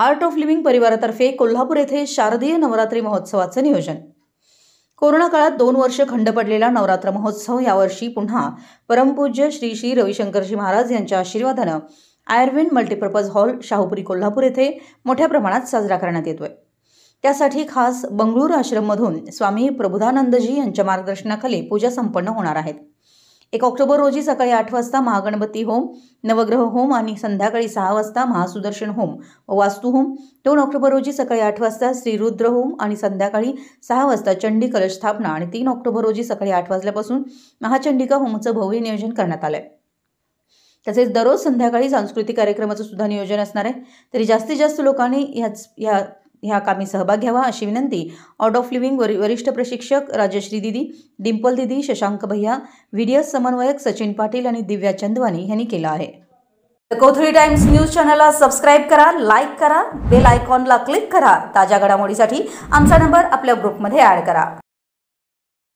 art of living परिवारातर्फे कोल्हापूर येथे शारदीय नवरात्री महोत्सवाचं नियोजन कोरोना काळात दोन वर्ष खंड पडलेला नवरात्र महोत्सव यावर्षी पुन्हा परमपूज्य श्री श्री रविशंकरजी महाराज यांच्या आशीर्वादानं Irwin multipurpose hall Shahupuri Kolhapur येथे मोठ्या प्रमाणात साजरा करण्यात येतोय त्यासाठी खास बंगळूर आश्रममधून स्वामी प्रबुधानंदजी यांच्या मार्गदर्शनाखाली पूजा संपन्न होणार आहेत एक ऑक्टोबर रोजी सकाळी आठ वाजता महागणपती होम नवग्रह होम आणि संध्याकाळी सहा वाजता महासुदर्शन होम व वास्तू होम दोन ऑक्टोबर रोजी सकाळी आठ वाजता श्रीरुद्र होम आणि संध्याकाळी सहा वाजता चंडी कलश स्थापना आणि तीन ऑक्टोबर रोजी सकाळी आठ वाजल्यापासून महाचंडिका होमचं भव्य नियोजन करण्यात आलंय तसेच दररोज संध्याकाळी सांस्कृतिक कार्यक्रमाचं सुद्धा नियोजन असणार आहे तरी जास्तीत जास्त लोकांनी ह्याच ह्या ह्या कामी सहभाग घ्यावा अशी विनंती ऑर्ड ऑफ लिव्हिंग वरि वरिष्ठ प्रशिक्षक राजश्री दिदी डिंपल दिदी शशांक भैया व्हिडिओ समन्वयक सचिन पाटील आणि दिव्या चंदवानी यांनी केला आहे कोथळी टाइम्स न्यूज चॅनलला सबस्क्राईब करा लाईक करा बेल आयकॉनला क्लिक करा ताज्या घडामोडीसाठी आमचा नंबर आपल्या ग्रुपमध्ये ॲड करा